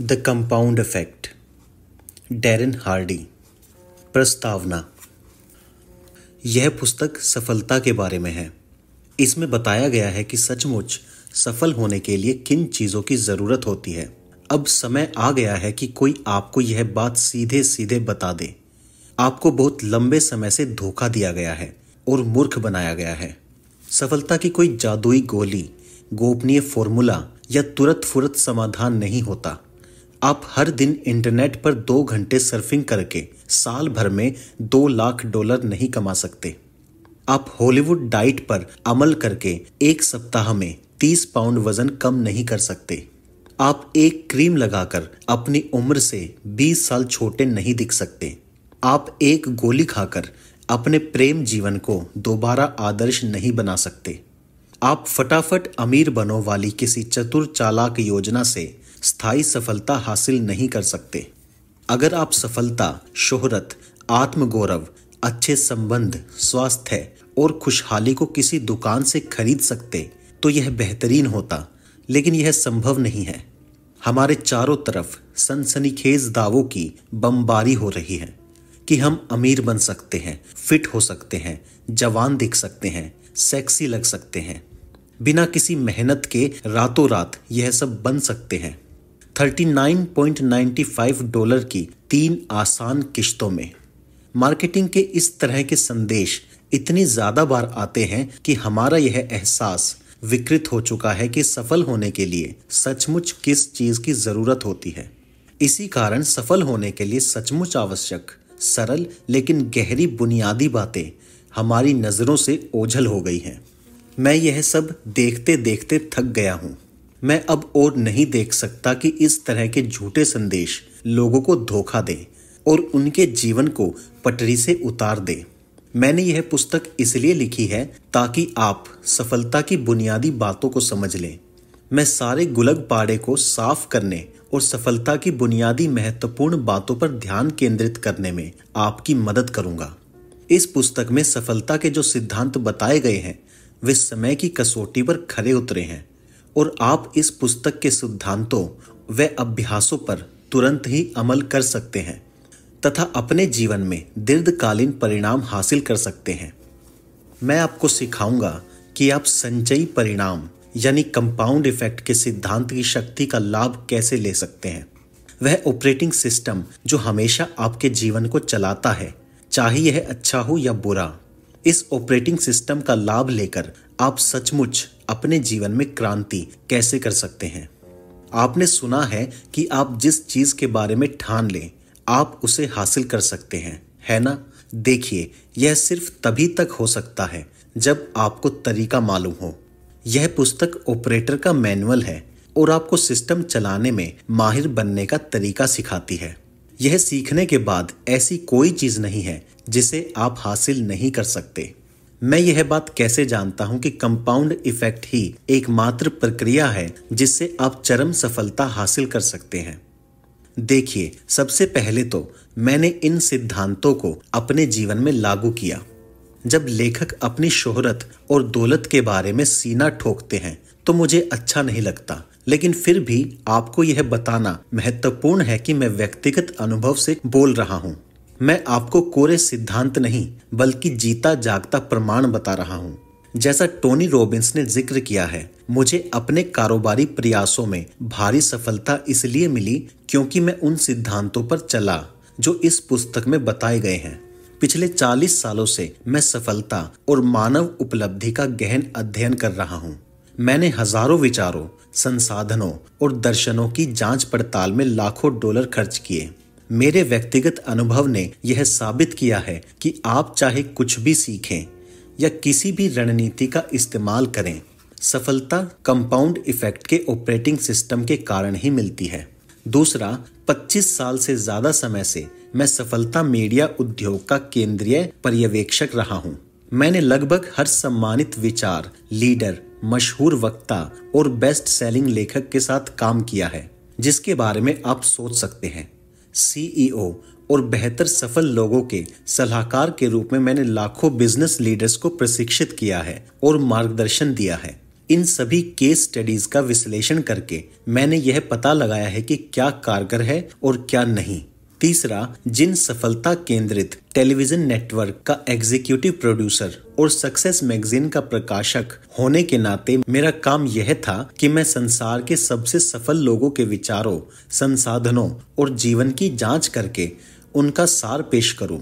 The compound effect Darren Hardy प्रस्तावना यह पुस्तक सफलता के बारे में है इसमें बताया गया है कि सचमुच सफल होने के लिए किन चीज़ों की ज़रूरत होती है अब समय आ गया है कि कोई आपको यह बात सीधे सीधे बता दे आपको बहुत लंबे समय से धोखा दिया गया है और मूर्ख बनाया गया है सफलता की कोई जादुई गोली गोपनीय फॉर्मूला या तुरंत फुरत समाधान नहीं होता आप हर दिन इंटरनेट पर दो घंटे सर्फिंग करके साल भर में दो लाख डॉलर नहीं कमा सकते आप हॉलीवुड डाइट पर अमल करके एक सप्ताह में तीस पाउंड वजन कम नहीं कर सकते आप एक क्रीम लगाकर अपनी उम्र से बीस साल छोटे नहीं दिख सकते आप एक गोली खाकर अपने प्रेम जीवन को दोबारा आदर्श नहीं बना सकते आप फटाफट अमीर बनो वाली किसी चतुर चालाक योजना से स्थायी सफलता हासिल नहीं कर सकते अगर आप सफलता शोहरत आत्मगौरव अच्छे संबंध स्वास्थ्य और खुशहाली को किसी दुकान से खरीद सकते तो यह बेहतरीन होता लेकिन यह संभव नहीं है हमारे चारों तरफ सनसनीखेज दावों की बमबारी हो रही है कि हम अमीर बन सकते हैं फिट हो सकते हैं जवान दिख सकते हैं सेक्सी लग सकते हैं बिना किसी मेहनत के रातों रात यह सब बन सकते हैं 39.95 डॉलर की तीन आसान किश्तों में मार्केटिंग के इस तरह के संदेश इतने ज़्यादा बार आते हैं कि हमारा यह एहसास विकृत हो चुका है कि सफल होने के लिए सचमुच किस चीज़ की ज़रूरत होती है इसी कारण सफल होने के लिए सचमुच आवश्यक सरल लेकिन गहरी बुनियादी बातें हमारी नज़रों से ओझल हो गई हैं मैं यह सब देखते देखते थक गया हूँ मैं अब और नहीं देख सकता कि इस तरह के झूठे संदेश लोगों को धोखा दें और उनके जीवन को पटरी से उतार दें मैंने यह पुस्तक इसलिए लिखी है ताकि आप सफलता की बुनियादी बातों को समझ लें मैं सारे गुलग पाड़े को साफ करने और सफलता की बुनियादी महत्वपूर्ण बातों पर ध्यान केंद्रित करने में आपकी मदद करूंगा इस पुस्तक में सफलता के जो सिद्धांत बताए गए हैं वे समय की कसौटी पर खड़े उतरे हैं और आप इस पुस्तक के सिद्धांतों व अभ्यासों पर तुरंत ही अमल कर सकते हैं तथा अपने जीवन में दीर्घकालीन परिणाम हासिल कर सकते हैं मैं आपको सिखाऊंगा कि आप संचयी परिणाम यानी कंपाउंड इफेक्ट के सिद्धांत की शक्ति का लाभ कैसे ले सकते हैं वह ऑपरेटिंग सिस्टम जो हमेशा आपके जीवन को चलाता है चाहे यह अच्छा हो या बुरा इस ऑपरेटिंग सिस्टम का लाभ लेकर आप सचमुच अपने जीवन में क्रांति कैसे कर सकते हैं आपने सुना है कि आप जिस चीज के बारे में ठान लें आप उसे हासिल कर सकते हैं है ना देखिए यह सिर्फ तभी तक हो सकता है जब आपको तरीका मालूम हो यह पुस्तक ऑपरेटर का मैनुअल है और आपको सिस्टम चलाने में माहिर बनने का तरीका सिखाती है यह सीखने के बाद ऐसी कोई चीज नहीं है जिसे आप हासिल नहीं कर सकते मैं यह बात कैसे जानता हूं कि कंपाउंड इफेक्ट ही एकमात्र प्रक्रिया है जिससे आप चरम सफलता हासिल कर सकते हैं देखिए सबसे पहले तो मैंने इन सिद्धांतों को अपने जीवन में लागू किया जब लेखक अपनी शोहरत और दौलत के बारे में सीना ठोकते हैं तो मुझे अच्छा नहीं लगता लेकिन फिर भी आपको यह बताना महत्वपूर्ण है कि मैं व्यक्तिगत अनुभव से बोल रहा हूँ मैं आपको कोरे सिद्धांत नहीं बल्कि जीता जागता प्रमाण बता रहा हूँ जैसा टोनी रॉबिन्स ने जिक्र किया है मुझे अपने कारोबारी प्रयासों में भारी सफलता इसलिए मिली क्योंकि मैं उन सिद्धांतों पर चला जो इस पुस्तक में बताए गए हैं पिछले 40 सालों से मैं सफलता और मानव उपलब्धि का गहन अध्ययन कर रहा हूँ मैंने हजारों विचारों संसाधनों और दर्शनों की जांच पड़ताल में लाखों डॉलर खर्च किए मेरे व्यक्तिगत अनुभव ने यह साबित किया है कि आप चाहे कुछ भी सीखें या किसी भी रणनीति का इस्तेमाल करें सफलता कंपाउंड इफेक्ट के ऑपरेटिंग सिस्टम के कारण ही मिलती है दूसरा 25 साल से ज्यादा समय से मैं सफलता मीडिया उद्योग का केंद्रीय पर्यवेक्षक रहा हूं। मैंने लगभग हर सम्मानित विचार लीडर मशहूर वक्ता और बेस्ट सेलिंग लेखक के साथ काम किया है जिसके बारे में आप सोच सकते हैं सीईओ e और बेहतर सफल लोगों के सलाहकार के रूप में मैंने लाखों बिजनेस लीडर्स को प्रशिक्षित किया है और मार्गदर्शन दिया है इन सभी केस स्टडीज का विश्लेषण करके मैंने यह पता लगाया है कि क्या कारगर है और क्या नहीं तीसरा जिन सफलता केंद्रित टेलीविजन नेटवर्क का एग्जीक्यूटिव प्रोड्यूसर और सक्सेस मैगजीन का प्रकाशक होने के नाते मेरा काम यह था कि मैं संसार के सबसे सफल लोगों के विचारों संसाधनों और जीवन की जांच करके उनका सार पेश करूं,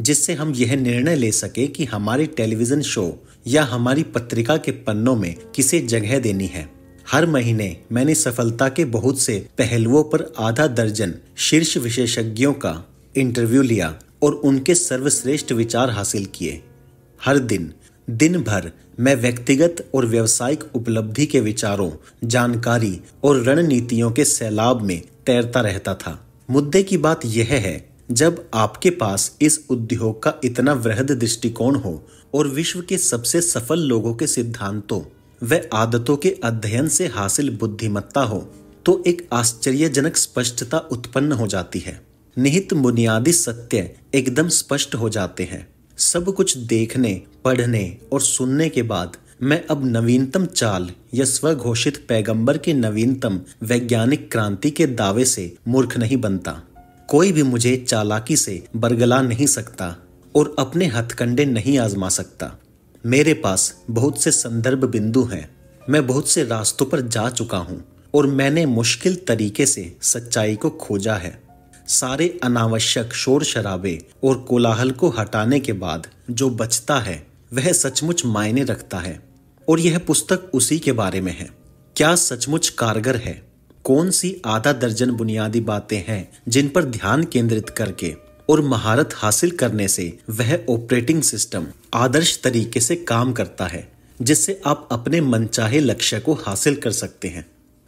जिससे हम यह निर्णय ले सके कि हमारे टेलीविजन शो या हमारी पत्रिका के पन्नों में किसे जगह देनी है हर महीने मैंने सफलता के बहुत से पहलुओं पर आधा दर्जन शीर्ष विशेषज्ञों का इंटरव्यू लिया और उनके सर्वश्रेष्ठ विचार हासिल किए हर दिन दिन भर मैं व्यक्तिगत और व्यवसायिक उपलब्धि के विचारों जानकारी और रणनीतियों के सैलाब में तैरता रहता था मुद्दे की बात यह है जब आपके पास इस उद्योग का इतना वृहद दृष्टिकोण हो और विश्व के सबसे सफल लोगों के सिद्धांतों व आदतों के अध्ययन से हासिल बुद्धिमत्ता हो तो एक आश्चर्यजनक स्पष्टता उत्पन्न हो जाती है निहित बुनियादी सत्य एकदम स्पष्ट हो जाते हैं सब कुछ देखने पढ़ने और सुनने के बाद मैं अब नवीनतम चाल या स्वघोषित पैगंबर के नवीनतम वैज्ञानिक क्रांति के दावे से मूर्ख नहीं बनता कोई भी मुझे चालाकी से बरगला नहीं सकता और अपने हथकंडे नहीं आजमा सकता मेरे पास बहुत से संदर्भ बिंदु हैं मैं बहुत से रास्तों पर जा चुका हूँ और मैंने मुश्किल तरीके से सच्चाई को खोजा है सारे अनावश्यक शोर शराबे और कोलाहल को हटाने के बाद जो बचता है वह सचमुच मायने रखता है और यह पुस्तक उसी के बारे में है क्या सचमुच कारगर है कौन सी आधा दर्जन बुनियादी बातें हैं जिन पर ध्यान केंद्रित करके और महारत हासिल करने से वह ऑपरेटिंग सिस्टम आदर्श तरीके से काम करता है जिससे आप अपने मनचाहे लक्ष्य को हासिल कर सकते हैं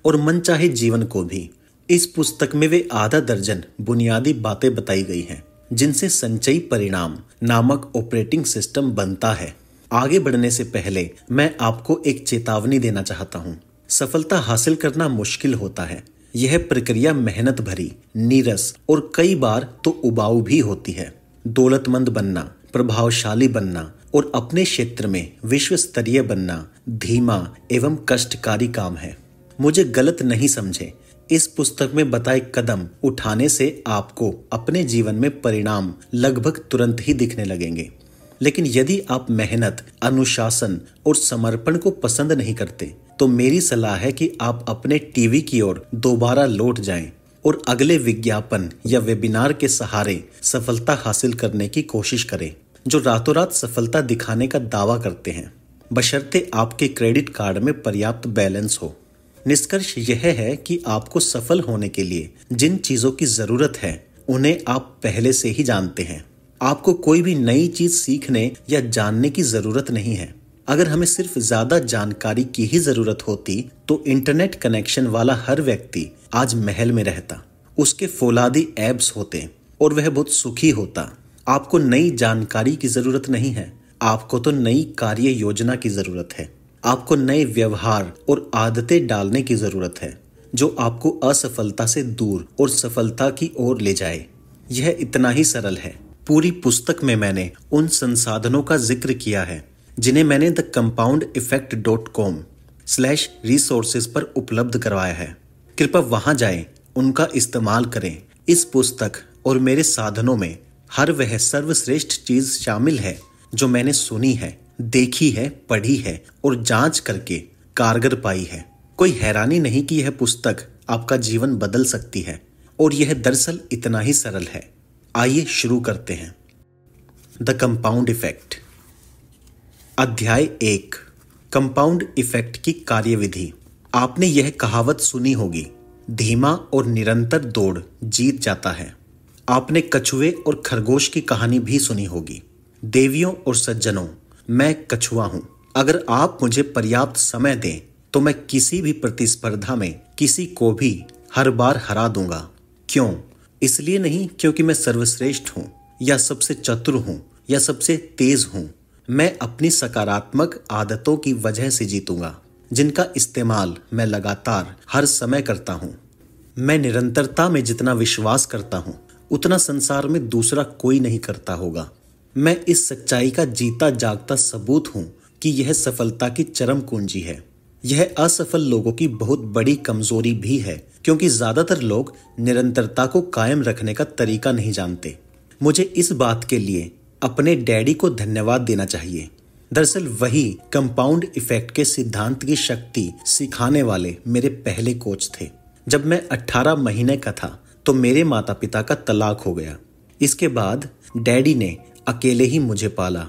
और मनचाहे जीवन को भी इस पुस्तक में वे आधा दर्जन बुनियादी बातें बताई गई हैं जिनसे संचयी परिणाम नामक ऑपरेटिंग सिस्टम बनता है आगे बढ़ने से पहले मैं आपको एक चेतावनी देना चाहता हूँ सफलता हासिल करना मुश्किल होता है यह प्रक्रिया मेहनत भरी नीरस और कई बार तो उबाऊ भी होती है दौलतमंद बनना प्रभावशाली बनना और अपने क्षेत्र में विश्व स्तरीय बनना धीमा एवं कष्टकारी काम है मुझे गलत नहीं समझे इस पुस्तक में बताए कदम उठाने से आपको अपने जीवन में परिणाम लगभग तुरंत ही दिखने लगेंगे लेकिन यदि आप मेहनत अनुशासन और समर्पण को पसंद नहीं करते तो मेरी सलाह है कि आप अपने टीवी की ओर दोबारा लौट जाएं और अगले विज्ञापन या वेबिनार के सहारे सफलता हासिल करने की कोशिश करें जो रातों रात सफलता दिखाने का दावा करते हैं बशर्ते आपके क्रेडिट कार्ड में पर्याप्त बैलेंस हो निष्कर्ष यह है कि आपको सफल होने के लिए जिन चीज़ों की ज़रूरत है उन्हें आप पहले से ही जानते हैं आपको कोई भी नई चीज़ सीखने या जानने की ज़रूरत नहीं है अगर हमें सिर्फ ज्यादा जानकारी की ही जरूरत होती तो इंटरनेट कनेक्शन वाला हर व्यक्ति आज महल में रहता उसके फौलादी एप्स होते और वह बहुत सुखी होता आपको नई जानकारी की जरूरत नहीं है आपको तो नई कार्य योजना की जरूरत है आपको नए व्यवहार और आदतें डालने की जरूरत है जो आपको असफलता से दूर और सफलता की ओर ले जाए यह इतना ही सरल है पूरी पुस्तक में मैंने उन संसाधनों का जिक्र किया है जिन्हें मैंने the compound effect dot com slash resources पर उपलब्ध करवाया है कृपा वहां जाएं, उनका इस्तेमाल करें इस पुस्तक और मेरे साधनों में हर वह सर्वश्रेष्ठ चीज शामिल है जो मैंने सुनी है देखी है पढ़ी है और जांच करके कारगर पाई है कोई हैरानी नहीं कि यह पुस्तक आपका जीवन बदल सकती है और यह दरअसल इतना ही सरल है आइए शुरू करते हैं द कंपाउंड इफेक्ट अध्याय एक कंपाउंड इफेक्ट की कार्यविधि आपने यह कहावत सुनी होगी धीमा और निरंतर दौड़ जीत जाता है आपने कछुए और खरगोश की कहानी भी सुनी होगी देवियों और सज्जनों मैं कछुआ हूं अगर आप मुझे पर्याप्त समय दें तो मैं किसी भी प्रतिस्पर्धा में किसी को भी हर बार हरा दूंगा क्यों इसलिए नहीं क्योंकि मैं सर्वश्रेष्ठ हूँ या सबसे चतुर हूँ या सबसे तेज हूँ मैं अपनी सकारात्मक आदतों की वजह से जीतूंगा जिनका इस्तेमाल मैं लगातार हर समय करता हूँ मैं निरंतरता में जितना विश्वास करता हूँ उतना संसार में दूसरा कोई नहीं करता होगा मैं इस सच्चाई का जीता जागता सबूत हूँ कि यह सफलता की चरम कुंजी है यह असफल लोगों की बहुत बड़ी कमजोरी भी है क्योंकि ज्यादातर लोग निरंतरता को कायम रखने का तरीका नहीं जानते मुझे इस बात के लिए अपने डैडी को धन्यवाद देना चाहिए दरअसल वही कंपाउंड इफेक्ट के सिद्धांत की शक्ति सिखाने वाले मेरे पहले कोच थे जब मैं 18 महीने का था तो मेरे माता पिता का तलाक हो गया इसके बाद डैडी ने अकेले ही मुझे पाला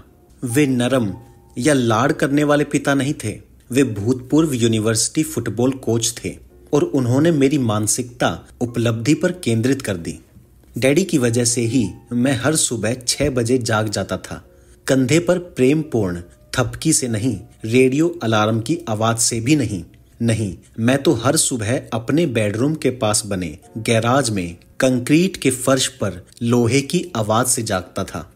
वे नरम या लाड़ करने वाले पिता नहीं थे वे भूतपूर्व यूनिवर्सिटी फुटबॉल कोच थे और उन्होंने मेरी मानसिकता उपलब्धि पर केंद्रित कर दी डैडी की वजह से ही मैं हर सुबह छह बजे जाग जाता था कंधे पर प्रेम पूर्ण थपकी से नहीं रेडियो अलार्म की आवाज से भी नहीं नहीं मैं तो हर सुबह अपने बेडरूम के पास बने गैराज में कंक्रीट के फर्श पर लोहे की आवाज से जागता था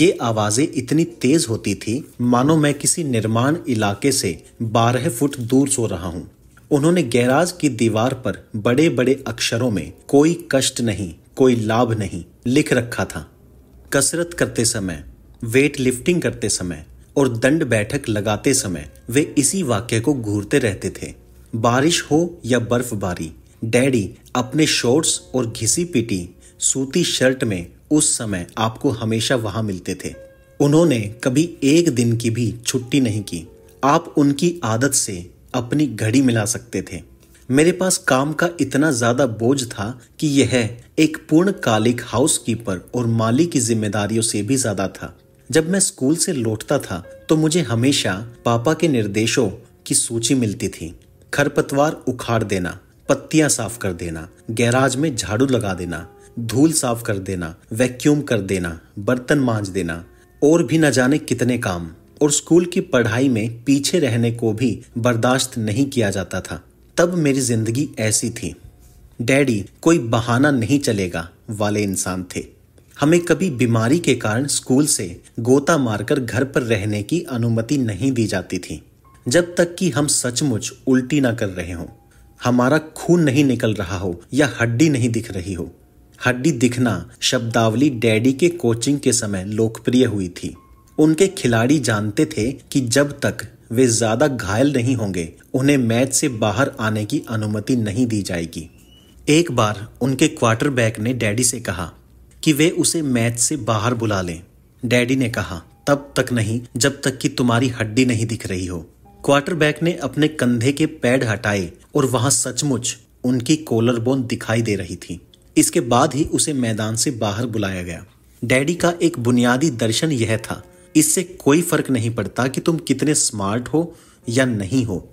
ये आवाजें इतनी तेज होती थी मानो मैं किसी निर्माण इलाके से बारह फुट दूर सो रहा हूँ उन्होंने गैराज की दीवार पर बड़े बड़े अक्षरों में कोई कष्ट नहीं कोई लाभ नहीं लिख रखा था कसरत करते समय वेट लिफ्टिंग करते समय और दंड बैठक लगाते समय वे इसी वाक्य को घूरते रहते थे बारिश हो या बर्फबारी डैडी अपने शॉर्ट्स और घिसी पीटी सूती शर्ट में उस समय आपको हमेशा वहां मिलते थे उन्होंने कभी एक दिन की भी छुट्टी नहीं की आप उनकी आदत से अपनी घड़ी मिला सकते थे मेरे पास काम का इतना ज्यादा बोझ था कि यह एक पूर्णकालिक हाउसकीपर और माली की जिम्मेदारियों से भी ज्यादा था जब मैं स्कूल से लौटता था तो मुझे हमेशा पापा के निर्देशों की सूची मिलती थी खरपतवार उखाड़ देना पत्तियां साफ कर देना गैराज में झाड़ू लगा देना धूल साफ कर देना वैक्यूम कर देना बर्तन मांज देना और भी न जाने कितने काम और स्कूल की पढ़ाई में पीछे रहने को भी बर्दाश्त नहीं किया जाता था तब मेरी जिंदगी ऐसी थी डैडी कोई बहाना नहीं चलेगा वाले इंसान थे हमें कभी बीमारी के कारण स्कूल से गोता मारकर घर पर रहने की अनुमति नहीं दी जाती थी जब तक कि हम सचमुच उल्टी ना कर रहे हों हमारा खून नहीं निकल रहा हो या हड्डी नहीं दिख रही हो हड्डी दिखना शब्दावली डैडी के कोचिंग के समय लोकप्रिय हुई थी उनके खिलाड़ी जानते थे कि जब तक वे ज़्यादा घायल नहीं होंगे उन्हें मैच से बाहर आने की अनुमति नहीं दी जाएगी एक बार उनके क्वार्टरबैक ने डैडी से कहा कि वे उसे मैच से बाहर बुला लें डैडी ने कहा तब तक नहीं जब तक कि तुम्हारी हड्डी नहीं दिख रही हो क्वार्टरबैक ने अपने कंधे के पैड हटाए और वहां सचमुच उनकी कोलर बोन दिखाई दे रही थी इसके बाद ही उसे मैदान से बाहर बुलाया गया डैडी का एक बुनियादी दर्शन यह था इससे कोई फर्क नहीं पड़ता कि तुम कितने स्मार्ट हो या नहीं हो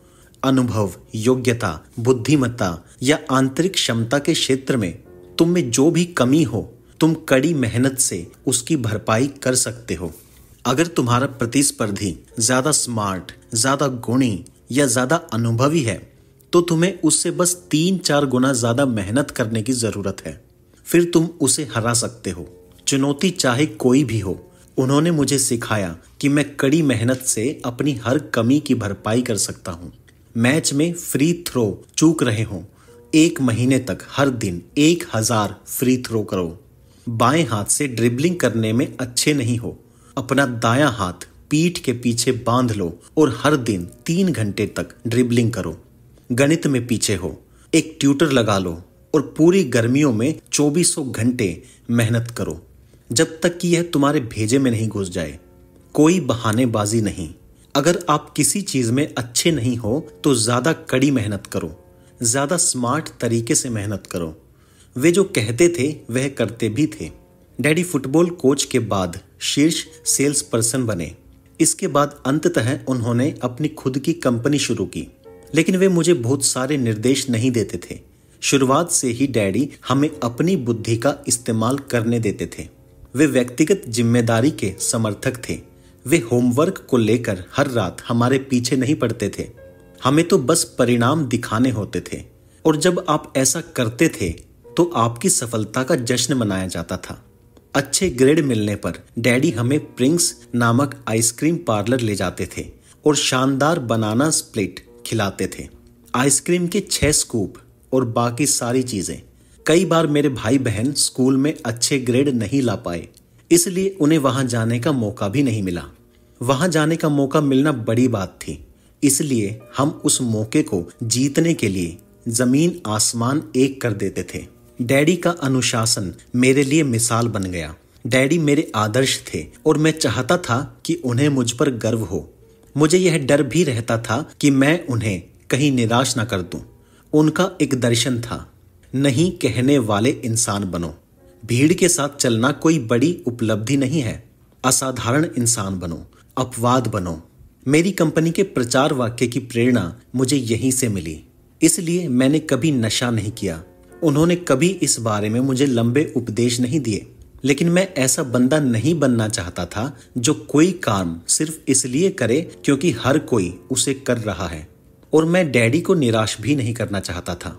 अनुभव योग्यता बुद्धिमत्ता या आंतरिक क्षमता के क्षेत्र में तुम में जो भी कमी हो तुम कड़ी मेहनत से उसकी भरपाई कर सकते हो अगर तुम्हारा प्रतिस्पर्धी ज्यादा स्मार्ट ज्यादा गुणी या ज्यादा अनुभवी है तो तुम्हें उससे बस तीन चार गुना ज्यादा मेहनत करने की जरूरत है फिर तुम उसे हरा सकते हो चुनौती चाहे कोई भी हो उन्होंने मुझे सिखाया कि मैं कड़ी मेहनत से अपनी हर कमी की भरपाई कर सकता हूँ मैच में फ्री थ्रो चूक रहे हों एक महीने तक हर दिन एक हजार फ्री थ्रो करो बाएं हाथ से ड्रिबलिंग करने में अच्छे नहीं हो अपना दायां हाथ पीठ के पीछे बांध लो और हर दिन तीन घंटे तक ड्रिबलिंग करो गणित में पीछे हो एक ट्यूटर लगा लो और पूरी गर्मियों में चौबीसों घंटे मेहनत करो जब तक कि यह तुम्हारे भेजे में नहीं घुस जाए कोई बहानेबाजी नहीं अगर आप किसी चीज में अच्छे नहीं हो तो ज्यादा कड़ी मेहनत करो ज्यादा स्मार्ट तरीके से मेहनत करो वे जो कहते थे वह करते भी थे डैडी फुटबॉल कोच के बाद शीर्ष सेल्स पर्सन बने इसके बाद अंततः उन्होंने अपनी खुद की कंपनी शुरू की लेकिन वे मुझे बहुत सारे निर्देश नहीं देते थे शुरुआत से ही डैडी हमें अपनी बुद्धि का इस्तेमाल करने देते थे वे व्यक्तिगत जिम्मेदारी के समर्थक थे वे होमवर्क को लेकर हर रात हमारे पीछे नहीं पड़ते थे हमें तो बस परिणाम दिखाने होते थे और जब आप ऐसा करते थे तो आपकी सफलता का जश्न मनाया जाता था अच्छे ग्रेड मिलने पर डैडी हमें प्रिंस नामक आइसक्रीम पार्लर ले जाते थे और शानदार बनाना स्प्लिट खिलाते थे आइसक्रीम के छह स्कूप और बाकी सारी चीजें कई बार मेरे भाई बहन स्कूल में अच्छे ग्रेड नहीं ला पाए इसलिए उन्हें वहां जाने का मौका भी नहीं मिला वहां जाने का मौका मिलना बड़ी बात थी इसलिए हम उस मौके को जीतने के लिए जमीन आसमान एक कर देते थे डैडी का अनुशासन मेरे लिए मिसाल बन गया डैडी मेरे आदर्श थे और मैं चाहता था कि उन्हें मुझ पर गर्व हो मुझे यह डर भी रहता था कि मैं उन्हें कहीं निराश ना कर दूं। उनका एक दर्शन था नहीं कहने वाले इंसान बनो भीड़ के साथ चलना कोई बड़ी उपलब्धि नहीं है असाधारण इंसान बनो अपवाद बनो मेरी कंपनी के प्रचार वाक्य की प्रेरणा मुझे यहीं से मिली इसलिए मैंने कभी नशा नहीं किया उन्होंने कभी इस बारे में मुझे लंबे उपदेश नहीं दिए लेकिन मैं ऐसा बंदा नहीं बनना चाहता था जो कोई काम सिर्फ इसलिए करे क्योंकि हर कोई उसे कर रहा है और मैं डैडी को निराश भी नहीं करना चाहता था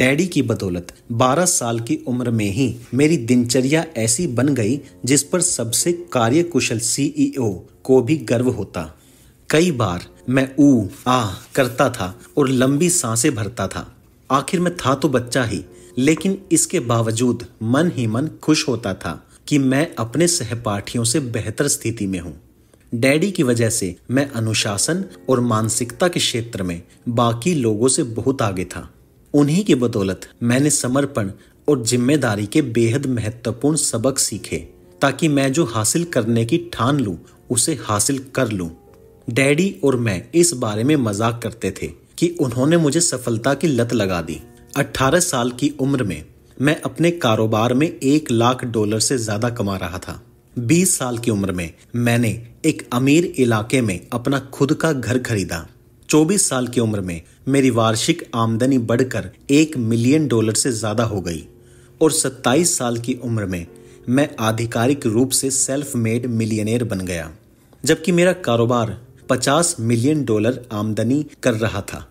डैडी की बदौलत 12 साल की उम्र में ही मेरी दिनचर्या ऐसी बन गई जिस पर सबसे कार्यकुशल सीईओ e को भी गर्व होता कई बार मैं ऊ आ करता था और लंबी सांसें भरता था आखिर मैं था तो बच्चा ही लेकिन इसके बावजूद मन ही मन खुश होता था कि मैं अपने सहपाठियों से बेहतर स्थिति में हूँ डैडी की वजह से मैं अनुशासन और मानसिकता के क्षेत्र में बाकी लोगों से बहुत आगे था उन्हीं की बदौलत मैंने समर्पण और जिम्मेदारी के बेहद महत्वपूर्ण सबक सीखे ताकि मैं जो हासिल करने की ठान लूं उसे हासिल कर लूं। डैडी और मैं इस बारे में मजाक करते थे कि उन्होंने मुझे सफलता की लत लगा दी 18 साल की उम्र में मैं अपने कारोबार में एक लाख डॉलर से ज्यादा कमा रहा था 20 साल की उम्र में मैंने एक अमीर इलाके में अपना खुद का घर खरीदा 24 साल की उम्र में मेरी वार्षिक आमदनी बढ़कर एक मिलियन डॉलर से ज़्यादा हो गई और 27 साल की उम्र में मैं आधिकारिक रूप से सेल्फ मेड मिलियनेर बन गया जबकि मेरा कारोबार 50 मिलियन डॉलर आमदनी कर रहा था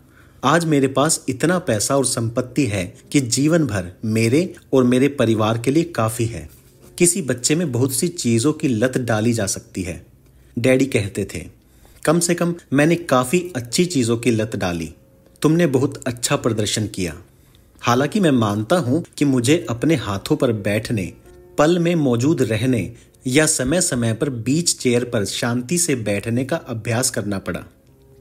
आज मेरे पास इतना पैसा और संपत्ति है कि जीवन भर मेरे और मेरे परिवार के लिए काफ़ी है किसी बच्चे में बहुत सी चीज़ों की लत डाली जा सकती है डैडी कहते थे कम से कम मैंने काफ़ी अच्छी चीज़ों की लत डाली तुमने बहुत अच्छा प्रदर्शन किया हालांकि मैं मानता हूं कि मुझे अपने हाथों पर बैठने पल में मौजूद रहने या समय समय पर बीच चेयर पर शांति से बैठने का अभ्यास करना पड़ा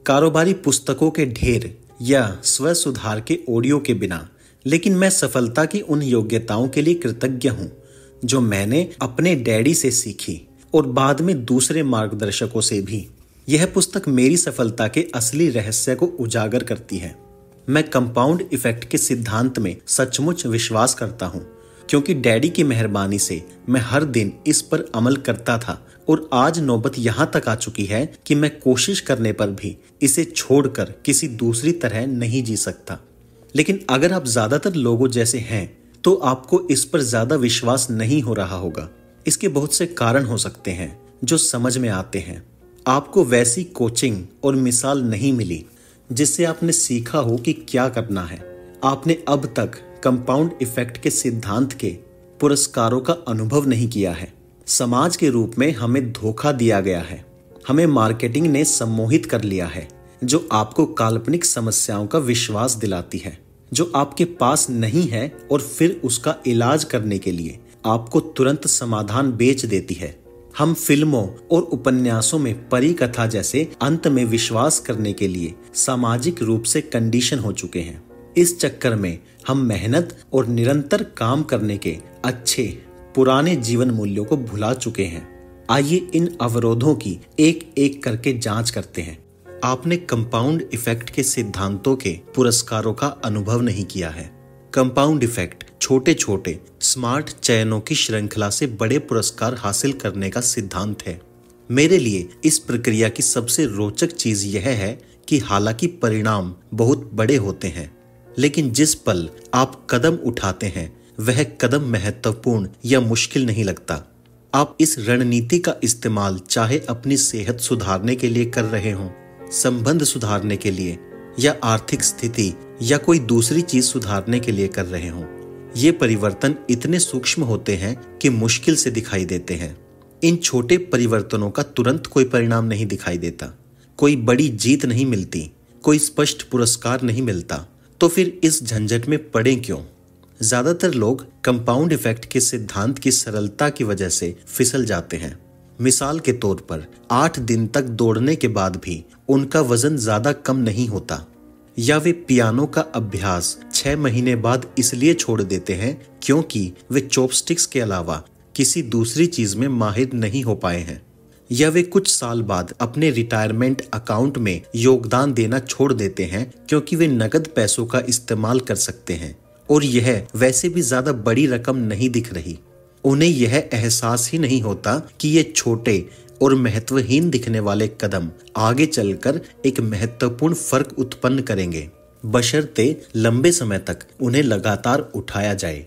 कारोबारी पुस्तकों के ढेर या स्व सुधार के ऑडियो के बिना लेकिन मैं सफलता की उन योग्यताओं के लिए कृतज्ञ हूँ जो मैंने अपने डैडी से सीखी और बाद में दूसरे मार्गदर्शकों से भी यह पुस्तक मेरी सफलता के असली रहस्य को उजागर करती है मैं कंपाउंड इफेक्ट के सिद्धांत में सचमुच विश्वास करता हूँ क्योंकि डैडी की मेहरबानी से मैं हर दिन इस पर अमल करता था और आज नौबत यहाँ तक आ चुकी है कि मैं कोशिश करने पर भी इसे छोड़कर किसी दूसरी तरह नहीं जी सकता लेकिन अगर आप ज्यादातर लोगों जैसे हैं तो आपको इस पर ज्यादा विश्वास नहीं हो रहा होगा इसके बहुत से कारण हो सकते हैं जो समझ में आते हैं आपको वैसी कोचिंग और मिसाल नहीं मिली जिससे आपने सीखा हो कि क्या करना है आपने अब तक कंपाउंड इफेक्ट के सिद्धांत के पुरस्कारों का अनुभव नहीं किया है समाज के रूप में हमें धोखा दिया गया है हमें मार्केटिंग ने सम्मोहित कर लिया है जो आपको काल्पनिक समस्याओं का विश्वास दिलाती है जो आपके पास नहीं है और फिर उसका इलाज करने के लिए आपको तुरंत समाधान बेच देती है हम फिल्मों और उपन्यासों में परी कथा जैसे अंत में विश्वास करने के लिए सामाजिक रूप से कंडीशन हो चुके हैं इस चक्कर में हम मेहनत और निरंतर काम करने के अच्छे पुराने जीवन मूल्यों को भुला चुके हैं आइए इन अवरोधों की एक एक करके जांच करते हैं आपने कंपाउंड इफेक्ट के सिद्धांतों के पुरस्कारों का अनुभव नहीं किया है कंपाउंड इफेक्ट छोटे छोटे स्मार्ट चयनों की श्रृंखला से बड़े पुरस्कार हासिल करने का सिद्धांत है मेरे लिए इस प्रक्रिया की सबसे रोचक चीज यह है कि हालांकि परिणाम बहुत बड़े होते हैं लेकिन जिस पल आप कदम उठाते हैं वह कदम महत्वपूर्ण या मुश्किल नहीं लगता आप इस रणनीति का इस्तेमाल चाहे अपनी सेहत सुधारने के लिए कर रहे हों संबंध सुधारने के लिए या आर्थिक स्थिति या कोई दूसरी चीज सुधारने के लिए कर रहे हों ये परिवर्तन इतने सूक्ष्म होते हैं कि मुश्किल से दिखाई देते हैं इन छोटे परिवर्तनों का तुरंत कोई परिणाम नहीं दिखाई देता कोई बड़ी जीत नहीं मिलती कोई स्पष्ट पुरस्कार नहीं मिलता तो फिर इस झंझट में पड़े क्यों ज्यादातर लोग कंपाउंड इफेक्ट के सिद्धांत की सरलता की वजह से फिसल जाते हैं मिसाल के तौर पर आठ दिन तक दौड़ने के बाद भी उनका वजन ज्यादा कम नहीं होता या वे पियानो का अभ्यास छह महीने बाद इसलिए छोड़ देते हैं क्योंकि वे चॉपस्टिक्स के अलावा किसी दूसरी चीज में माहिर नहीं हो पाए हैं या वे कुछ साल बाद अपने रिटायरमेंट अकाउंट में योगदान देना छोड़ देते हैं क्योंकि वे नकद पैसों का इस्तेमाल कर सकते हैं और यह वैसे भी ज्यादा बड़ी रकम नहीं दिख रही उन्हें यह एहसास ही नहीं होता कि ये छोटे और महत्वहीन दिखने वाले कदम आगे चलकर एक महत्वपूर्ण फर्क उत्पन्न करेंगे बशर्ते लंबे समय तक उन्हें लगातार उठाया जाए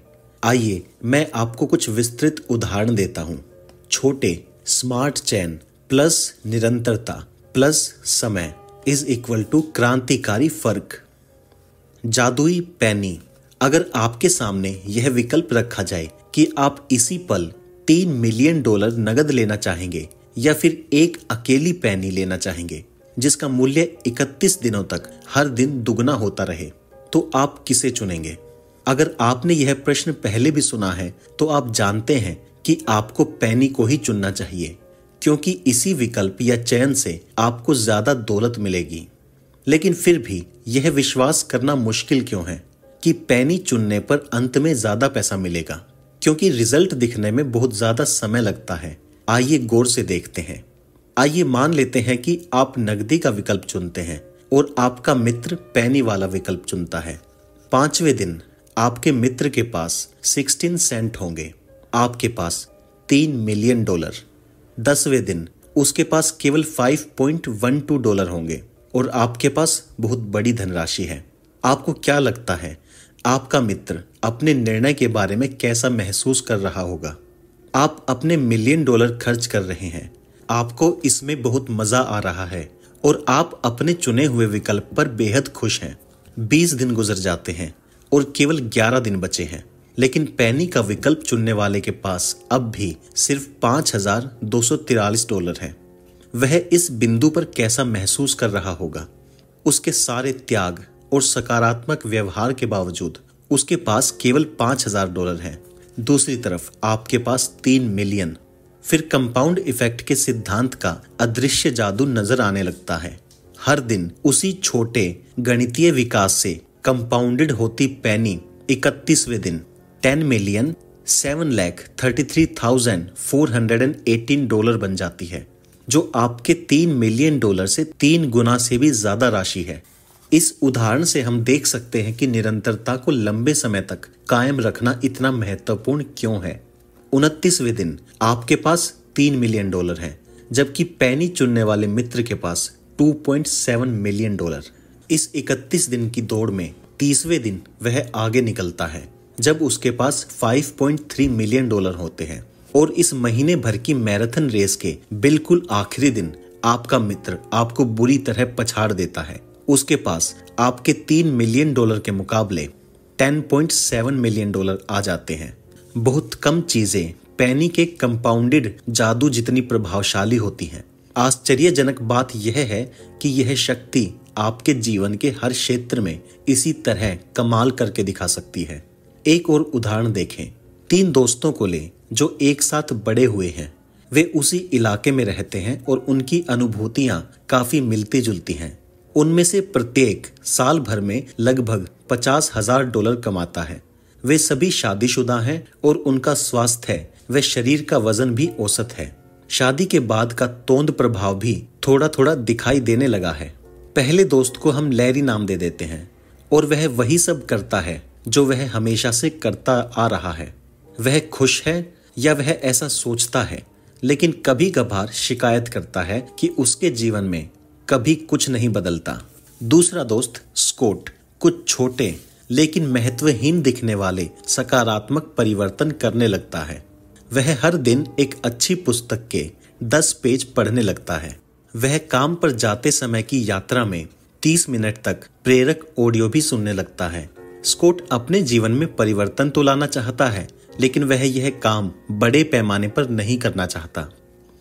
आइए मैं आपको कुछ विस्तृत उदाहरण देता हूँ छोटे स्मार्ट चैन प्लस निरंतरता प्लस समय इज इक्वल टू क्रांतिकारी फर्क जादुई पैनी अगर आपके सामने यह विकल्प रखा जाए कि आप इसी पल तीन मिलियन डॉलर नगद लेना चाहेंगे या फिर एक अकेली पैनी लेना चाहेंगे जिसका मूल्य 31 दिनों तक हर दिन दुगना होता रहे तो आप किसे चुनेंगे अगर आपने यह प्रश्न पहले भी सुना है तो आप जानते हैं कि आपको पैनी को ही चुनना चाहिए क्योंकि इसी विकल्प या चयन से आपको ज्यादा दौलत मिलेगी लेकिन फिर भी यह विश्वास करना मुश्किल क्यों है कि पैनी चुनने पर अंत में ज्यादा पैसा मिलेगा क्योंकि रिजल्ट दिखने में बहुत ज्यादा समय लगता है आइए गौर से देखते हैं आइए मान लेते हैं कि आप नकदी का विकल्प चुनते हैं और आपका मित्र पैनी वाला विकल्प चुनता है पांचवें दिन आपके मित्र के पास सिक्सटीन सेंट होंगे आपके पास तीन मिलियन डॉलर दसवें दिन उसके पास केवल five point one two dollar होंगे और आपके पास बहुत बड़ी धनराशि है आपको क्या लगता है आपका मित्र अपने निर्णय के बारे में कैसा महसूस कर रहा होगा आप अपने मिलियन डॉलर खर्च कर रहे हैं आपको इसमें बहुत मज़ा आ रहा है और आप अपने चुने हुए विकल्प पर बेहद खुश हैं 20 दिन गुजर जाते हैं और केवल 11 दिन बचे हैं लेकिन पैनी का विकल्प चुनने वाले के पास अब भी सिर्फ पांच हजार दो सौ तिरालीस डॉलर है वह इस बिंदु पर कैसा महसूस कर रहा होगा उसके सारे त्याग और सकारात्मक व्यवहार के बावजूद उसके पास केवल पांच हजार डॉलर हैं दूसरी तरफ आपके पास तीन मिलियन फिर कंपाउंड इफेक्ट के सिद्धांत का अदृश्य जादू नजर आने लगता है हर दिन उसी छोटे गणितीय विकास से कंपाउंडेड होती पैनी इकतीसवें दिन ten million seven lakh thirty three thousand four hundred and eighteen dollar बन जाती है जो आपके तीन मिलियन डॉलर से तीन गुना से भी ज्यादा राशि है इस उदाहरण से हम देख सकते हैं कि निरंतरता को लंबे समय तक कायम रखना इतना महत्वपूर्ण क्यों है उनतीसवें दिन आपके पास तीन मिलियन डॉलर है जबकि पैनी चुनने वाले मित्र के पास 2.7 मिलियन डॉलर इस 31 दिन की दौड़ में तीसवें दिन वह आगे निकलता है जब उसके पास 5.3 मिलियन डॉलर होते हैं और इस महीने भर की मैराथन रेस के बिल्कुल आखिरी दिन आपका मित्र आपको बुरी तरह पछाड़ देता है उसके पास आपके तीन मिलियन डॉलर के मुकाबले 10.7 मिलियन डॉलर आ जाते हैं बहुत कम चीजें पैनी के कंपाउंडेड जादू जितनी प्रभावशाली होती हैं आश्चर्यजनक बात यह है कि यह शक्ति आपके जीवन के हर क्षेत्र में इसी तरह कमाल करके दिखा सकती है एक और उदाहरण देखें तीन दोस्तों को ले जो एक साथ बड़े हुए हैं वे उसी इलाके में रहते हैं और उनकी अनुभूतियां काफी मिलती जुलती हैं उनमें से प्रत्येक साल भर में लगभग पचास हजार डॉलर कमाता है वे सभी शादीशुदा हैं और उनका स्वास्थ्य वे शरीर का वजन भी औसत है शादी के बाद का तोंद प्रभाव भी थोड़ा थोड़ा दिखाई देने लगा है पहले दोस्त को हम लैरी नाम दे देते हैं और वह वही सब करता है जो वह हमेशा से करता आ रहा है वह खुश है या वह ऐसा सोचता है लेकिन कभी कभार शिकायत करता है कि उसके जीवन में कभी कुछ नहीं बदलता दूसरा दोस्त स्कोट कुछ छोटे लेकिन महत्वहीन दिखने वाले सकारात्मक परिवर्तन करने लगता है वह हर दिन एक अच्छी पुस्तक के दस पेज पढ़ने लगता है वह काम पर जाते समय की यात्रा में तीस मिनट तक प्रेरक ऑडियो भी सुनने लगता है स्कोट अपने जीवन में परिवर्तन तो लाना चाहता है लेकिन वह यह काम बड़े पैमाने पर नहीं करना चाहता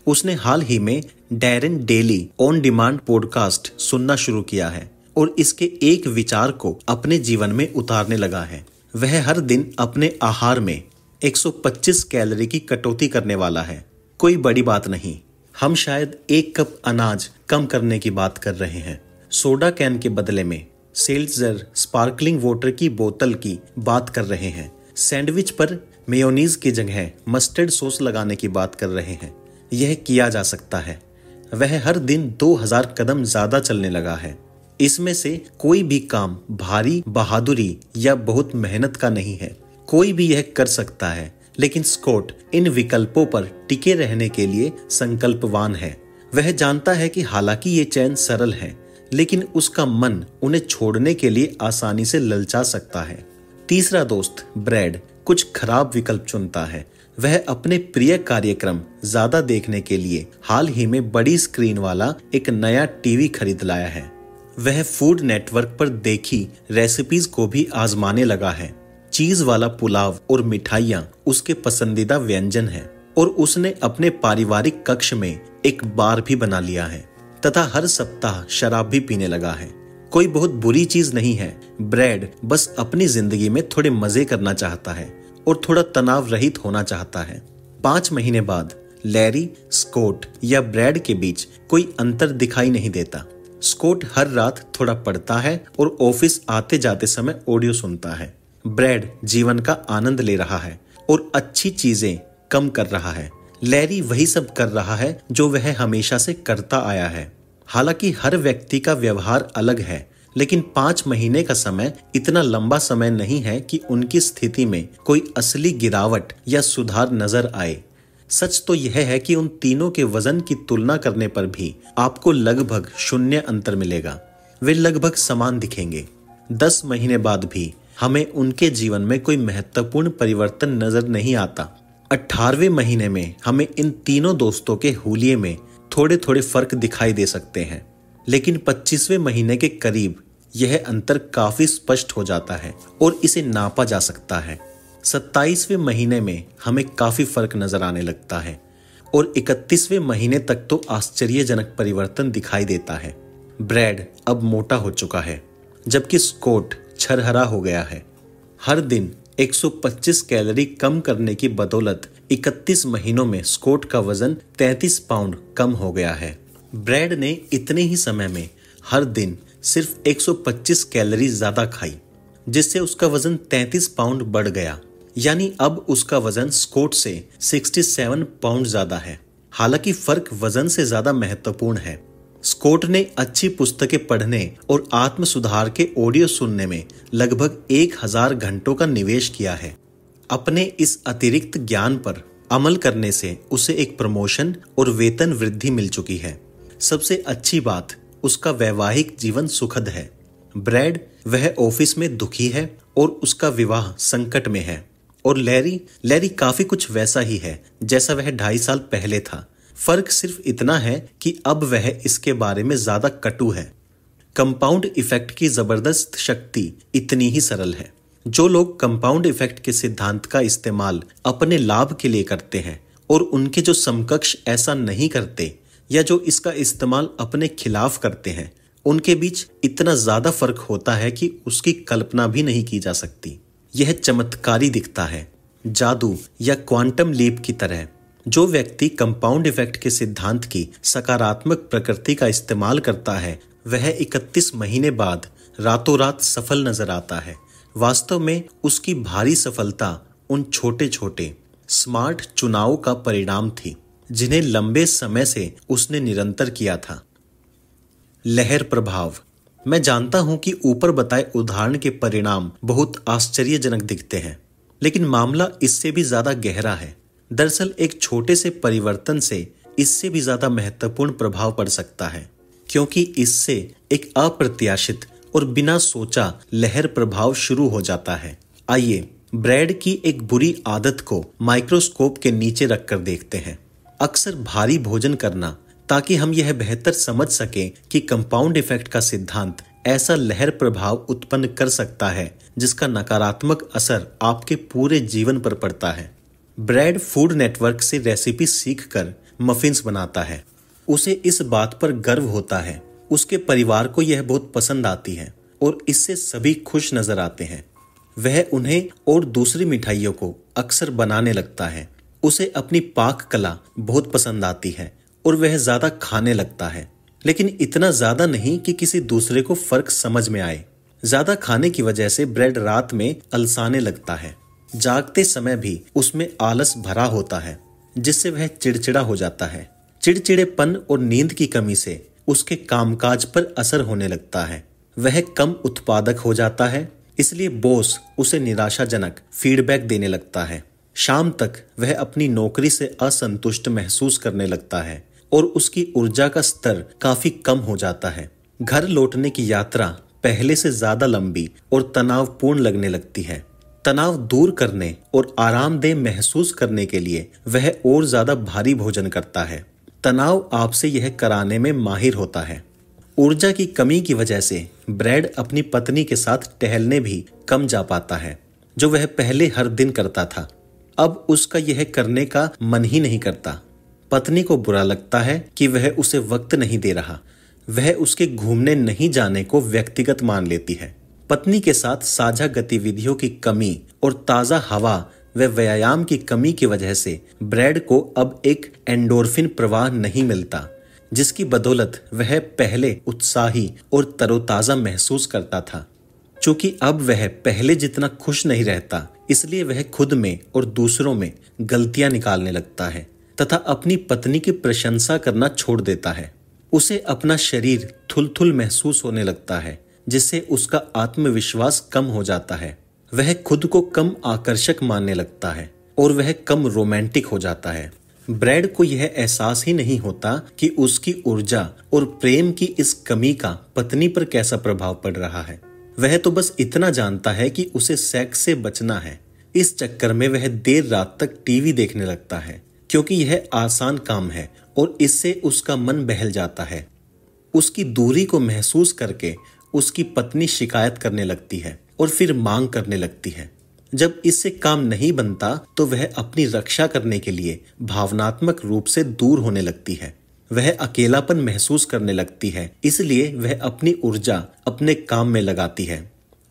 उसने हाल ही में Darren Daily on demand podcast सुनना शुरू किया है और इसके एक विचार को अपने जीवन में उतारने लगा है वह हर दिन अपने आहार में 125 कैलोरी की कटौती करने वाला है कोई बड़ी बात नहीं हम शायद एक कप अनाज कम करने की बात कर रहे हैं सोडा कैन के बदले में सेल्सर स्पार्कलिंग वाटर की बोतल की बात कर रहे हैं सैंडविच पर मेयोनीज की जगह मस्टर्ड सॉस लगाने की बात कर रहे हैं यह किया जा सकता है वह हर दिन 2000 कदम ज़्यादा चलने लगा है इसमें से कोई भी काम भारी बहादुरी या बहुत मेहनत का नहीं है कोई भी यह कर सकता है लेकिन स्कॉट इन विकल्पों पर टिके रहने के लिए संकल्पवान है वह जानता है कि हालांकि ये चयन सरल है लेकिन उसका मन उन्हें छोड़ने के लिए आसानी से ललचा सकता है तीसरा दोस्त ब्रेड कुछ खराब विकल्प चुनता है वह अपने प्रिय कार्यक्रम ज्यादा देखने के लिए हाल ही में बड़ी स्क्रीन वाला एक नया टीवी खरीद लाया है वह फूड नेटवर्क पर देखी रेसिपीज को भी आजमाने लगा है चीज वाला पुलाव और मिठाइयाँ उसके पसंदीदा व्यंजन है और उसने अपने पारिवारिक कक्ष में एक बार भी बना लिया है तथा हर सप्ताह शराब भी पीने लगा है कोई बहुत बुरी चीज नहीं है ब्रेड बस अपनी जिंदगी में थोड़े मजे करना चाहता है और थोड़ा तनाव रहित होना चाहता है पांच महीने बाद लैरी स्कोट या ब्रैड के बीच कोई अंतर दिखाई नहीं देता स्कोट हर रात थोड़ा पढ़ता है और ऑफिस आते जाते समय ऑडियो सुनता है ब्रैड जीवन का आनंद ले रहा है और अच्छी चीजें कम कर रहा है लैरी वही सब कर रहा है जो वह हमेशा से करता आया है हालांकि हर व्यक्ति का व्यवहार अलग है लेकिन पांच महीने का समय इतना लंबा समय नहीं है कि उनकी स्थिति में कोई असली गिरावट या सुधार नजर आए सच तो यह है कि उन तीनों के वजन की तुलना करने पर भी आपको लगभग शून्य अंतर मिलेगा वे लगभग समान दिखेंगे दस महीने बाद भी हमें उनके जीवन में कोई महत्वपूर्ण परिवर्तन नजर नहीं आता अठारवे महीने में हमें इन तीनों दोस्तों के हुलिये में थोड़े थोड़े फर्क दिखाई दे सकते हैं लेकिन 25वें महीने के करीब यह अंतर काफ़ी स्पष्ट हो जाता है और इसे नापा जा सकता है 27वें महीने में हमें काफ़ी फर्क नज़र आने लगता है और 31वें महीने तक तो आश्चर्यजनक परिवर्तन दिखाई देता है ब्रेड अब मोटा हो चुका है जबकि स्कोट छरहरा हो गया है हर दिन 125 कैलोरी कम करने की बदौलत 31 महीनों में स्कोट का वजन 33 पाउंड कम हो गया है ब्रैड ने इतने ही समय में हर दिन सिर्फ 125 कैलोरी ज़्यादा खाई जिससे उसका वजन 33 पाउंड बढ़ गया यानी अब उसका वजन स्कोट से 67 पाउंड ज़्यादा है हालांकि फर्क वजन से ज़्यादा महत्वपूर्ण है स्कोट ने अच्छी पुस्तकें पढ़ने और आत्म सुधार के ऑडियो सुनने में लगभग एक हजार घंटों का निवेश किया है अपने इस अतिरिक्त ज्ञान पर अमल करने से उसे एक प्रमोशन और वेतन वृद्धि मिल चुकी है सबसे अच्छी बात उसका वैवाहिक जीवन सुखद है ब्रैड वह ऑफिस में दुखी है और उसका विवाह संकट में है और लैरी लैरी काफी कुछ वैसा ही है जैसा वह ढाई साल पहले था फर्क सिर्फ इतना है कि अब वह इसके बारे में ज्यादा कटु है कंपाउंड इफेक्ट की जबरदस्त शक्ति इतनी ही सरल है जो लोग कंपाउंड इफेक्ट के सिद्धांत का इस्तेमाल अपने लाभ के लिए करते हैं और उनके जो समकक्ष ऐसा नहीं करते या जो इसका इस्तेमाल अपने खिलाफ करते हैं उनके बीच इतना ज्यादा फर्क होता है कि उसकी कल्पना भी नहीं की जा सकती यह चमत्कारी दिखता है जादू या क्वांटम लीप की तरह जो व्यक्ति कंपाउंड इफेक्ट के सिद्धांत की सकारात्मक प्रकृति का इस्तेमाल करता है वह 31 महीने बाद रातों रात सफल नजर आता है वास्तव में उसकी भारी सफलता उन छोटे छोटे स्मार्ट चुनावों का परिणाम थी जिन्हें लंबे समय से उसने निरंतर किया था लहर प्रभाव मैं जानता हूं कि ऊपर बताए उदाहरण के परिणाम बहुत आश्चर्यजनक दिखते हैं लेकिन मामला इससे भी ज्यादा गहरा है दरअसल एक छोटे से परिवर्तन से इससे भी ज्यादा महत्वपूर्ण प्रभाव पड़ सकता है क्योंकि इससे एक अप्रत्याशित और बिना सोचा लहर प्रभाव शुरू हो जाता है आइए ब्रेड की एक बुरी आदत को माइक्रोस्कोप के नीचे रखकर देखते हैं अक्सर भारी भोजन करना ताकि हम यह बेहतर समझ सकें कि कंपाउंड इफेक्ट का सिद्धांत ऐसा लहर प्रभाव उत्पन्न कर सकता है जिसका नकारात्मक असर आपके पूरे जीवन पर पड़ता है ब्रेड फूड नेटवर्क से रेसिपी सीखकर मफिन्स बनाता है उसे इस बात पर गर्व होता है उसके परिवार को यह बहुत पसंद आती है और इससे सभी खुश नजर आते हैं वह उन्हें और दूसरी मिठाइयों को अक्सर बनाने लगता है उसे अपनी पाक कला बहुत पसंद आती है और वह ज़्यादा खाने लगता है लेकिन इतना ज़्यादा नहीं कि किसी दूसरे को फर्क समझ में आए ज़्यादा खाने की वजह से ब्रेड रात में अलसाने लगता है जागते समय भी उसमें आलस भरा होता है जिससे वह चिड़चिड़ा हो जाता है चिड़चिड़ेपन और नींद की कमी से उसके कामकाज पर असर होने लगता है वह कम उत्पादक हो जाता है इसलिए बोस उसे निराशाजनक फीडबैक देने लगता है शाम तक वह अपनी नौकरी से असंतुष्ट महसूस करने लगता है और उसकी ऊर्जा का स्तर काफी कम हो जाता है घर लौटने की यात्रा पहले से ज्यादा लंबी और तनावपूर्ण लगने लगती है तनाव दूर करने और आरामदेह महसूस करने के लिए वह और ज्यादा भारी भोजन करता है तनाव आपसे यह कराने में माहिर होता है ऊर्जा की कमी की वजह से ब्रेड अपनी पत्नी के साथ टहलने भी कम जा पाता है जो वह पहले हर दिन करता था अब उसका यह करने का मन ही नहीं करता पत्नी को बुरा लगता है कि वह उसे वक्त नहीं दे रहा वह उसके घूमने नहीं जाने को व्यक्तिगत मान लेती है पत्नी के साथ साझा गतिविधियों की कमी और ताज़ा हवा व व्यायाम की कमी की वजह से ब्रेड को अब एक एंडोर्फिन प्रवाह नहीं मिलता जिसकी बदौलत वह पहले उत्साही और तरोताज़ा महसूस करता था क्योंकि अब वह पहले जितना खुश नहीं रहता इसलिए वह खुद में और दूसरों में गलतियां निकालने लगता है तथा अपनी पत्नी की प्रशंसा करना छोड़ देता है उसे अपना शरीर थुलथुल महसूस होने लगता है जिससे उसका आत्मविश्वास कम हो जाता है वह खुद को कम आकर्षक मानने लगता है और वह कम रोमांटिक हो जाता है ब्रैड को यह एहसास ही नहीं होता कि उसकी ऊर्जा और प्रेम की इस कमी का पत्नी पर कैसा प्रभाव पड़ रहा है वह तो बस इतना जानता है कि उसे सेक्स से बचना है इस चक्कर में वह देर रात तक टीवी देखने लगता है क्योंकि यह आसान काम है और इससे उसका मन बहल जाता है उसकी दूरी को महसूस करके उसकी पत्नी शिकायत करने लगती है और फिर मांग करने लगती है जब इससे काम नहीं बनता तो वह अपनी रक्षा करने के लिए भावनात्मक रूप से दूर होने लगती है वह अकेलापन महसूस करने लगती है इसलिए वह अपनी ऊर्जा अपने काम में लगाती है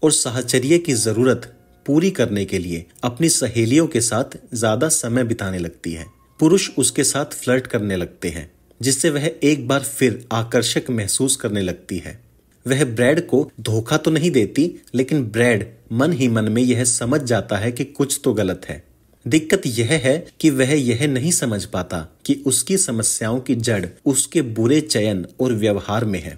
और साहचर्य की जरूरत पूरी करने के लिए अपनी सहेलियों के साथ ज्यादा समय बिताने लगती है पुरुष उसके साथ फ्लर्ट करने लगते हैं जिससे वह एक बार फिर आकर्षक महसूस करने लगती है वह ब्रेड को धोखा तो नहीं देती लेकिन ब्रेड मन ही मन में यह समझ जाता है कि कुछ तो गलत है दिक्कत यह है कि वह यह नहीं समझ पाता कि उसकी समस्याओं की जड़ उसके बुरे चयन और व्यवहार में है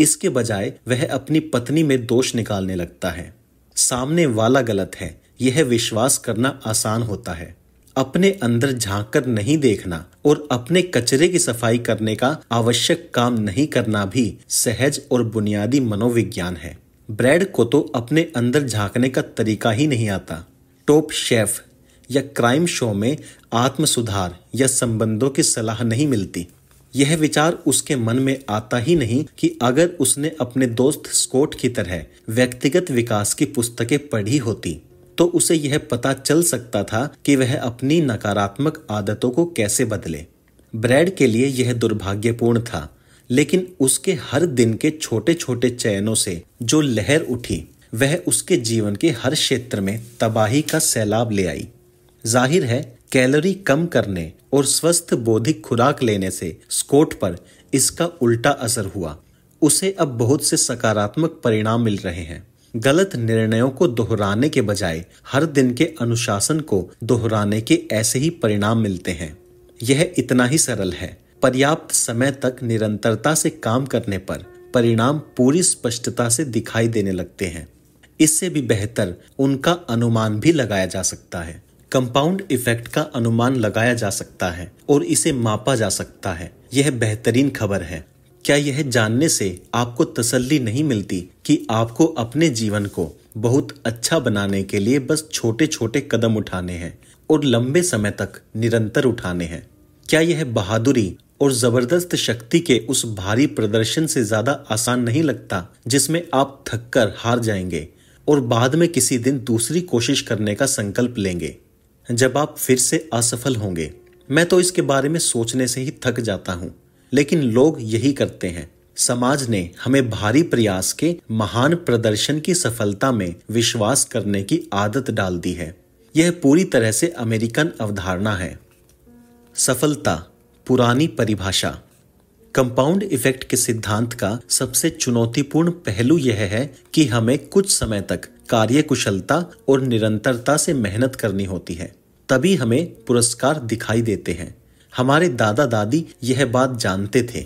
इसके बजाय वह अपनी पत्नी में दोष निकालने लगता है सामने वाला गलत है यह विश्वास करना आसान होता है अपने अंदर झांक कर नहीं देखना और अपने कचरे की सफाई करने का आवश्यक काम नहीं करना भी सहज और बुनियादी मनोविज्ञान है ब्रेड को तो अपने अंदर झांकने का तरीका ही नहीं आता टॉप शेफ या क्राइम शो में आत्म सुधार या संबंधों की सलाह नहीं मिलती यह विचार उसके मन में आता ही नहीं कि अगर उसने अपने दोस्त स्कोट की तरह व्यक्तिगत विकास की पुस्तकें पढ़ी होती तो उसे यह पता चल सकता था कि वह अपनी नकारात्मक आदतों को कैसे बदले ब्रैड के लिए यह दुर्भाग्यपूर्ण था लेकिन उसके हर दिन के छोटे छोटे चयनों से जो लहर उठी वह उसके जीवन के हर क्षेत्र में तबाही का सैलाब ले आई जाहिर है कैलोरी कम करने और स्वस्थ बौद्धिक खुराक लेने से स्कोट पर इसका उल्टा असर हुआ उसे अब बहुत से सकारात्मक परिणाम मिल रहे हैं गलत निर्णयों को दोहराने के बजाय हर दिन के अनुशासन को दोहराने के ऐसे ही परिणाम मिलते हैं यह इतना ही सरल है पर्याप्त समय तक निरंतरता से काम करने पर परिणाम पूरी स्पष्टता से दिखाई देने लगते हैं इससे भी बेहतर उनका अनुमान भी लगाया जा सकता है कंपाउंड इफेक्ट का अनुमान लगाया जा सकता है और इसे मापा जा सकता है यह बेहतरीन खबर है क्या यह जानने से आपको तसल्ली नहीं मिलती कि आपको अपने जीवन को बहुत अच्छा बनाने के लिए बस छोटे छोटे कदम उठाने हैं और लंबे समय तक निरंतर उठाने हैं क्या यह बहादुरी और जबरदस्त शक्ति के उस भारी प्रदर्शन से ज्यादा आसान नहीं लगता जिसमें आप थककर हार जाएंगे और बाद में किसी दिन दूसरी कोशिश करने का संकल्प लेंगे जब आप फिर से असफल होंगे मैं तो इसके बारे में सोचने से ही थक जाता हूँ लेकिन लोग यही करते हैं समाज ने हमें भारी प्रयास के महान प्रदर्शन की सफलता में विश्वास करने की आदत डाल दी है यह पूरी तरह से अमेरिकन अवधारणा है सफलता पुरानी परिभाषा कंपाउंड इफेक्ट के सिद्धांत का सबसे चुनौतीपूर्ण पहलू यह है कि हमें कुछ समय तक कार्य कुशलता और निरंतरता से मेहनत करनी होती है तभी हमें पुरस्कार दिखाई देते हैं हमारे दादा दादी यह बात जानते थे